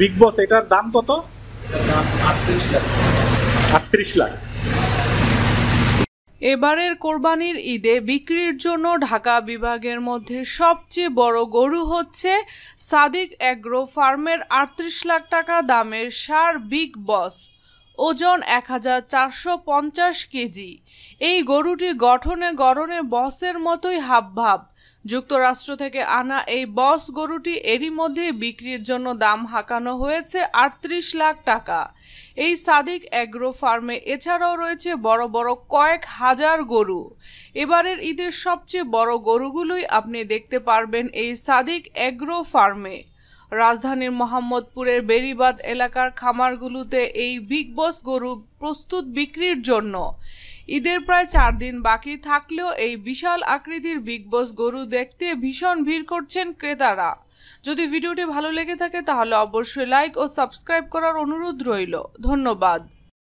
big বস এটার দাম কত আটত্রিশ লাখ এবারের কোরবানির ঈদে বিক্রির জন্য ঢাকা বিভাগের মধ্যে সবচেয়ে বড় গরু হচ্ছে সাদিক অ্যাগ্রো ফার্মের আটত্রিশ লাখ টাকা দামের সার বিগ বস ওজন এক হাজার চারশো পঞ্চাশ কেজি এই গরুটি গঠনে গড়নে বসের মতোই হাবভাব যুক্তরাষ্ট্র থেকে আনা এই বস গরুটি এরই মধ্যে বিক্রির জন্য দাম হাঁকানো হয়েছে আটত্রিশ লাখ টাকা এই সাদিক অ্যাগ্রো ফার্মে এছাড়াও রয়েছে বড় বড় কয়েক হাজার গরু এবারের ঈদের সবচেয়ে বড় গরুগুলোই আপনি দেখতে পারবেন এই সাদিক অ্যাগ্রো ফার্মে রাজধানীর মোহাম্মদপুরের বেরিবাদ এলাকার খামারগুলোতে এই বিগ বস গরু প্রস্তুত বিক্রির জন্য ঈদের প্রায় চার দিন বাকি থাকলেও এই বিশাল আকৃতির বিগ বস গরু দেখতে ভীষণ ভিড় করছেন ক্রেতারা যদি ভিডিওটি ভালো লেগে থাকে তাহলে অবশ্যই লাইক ও সাবস্ক্রাইব করার অনুরোধ রইল ধন্যবাদ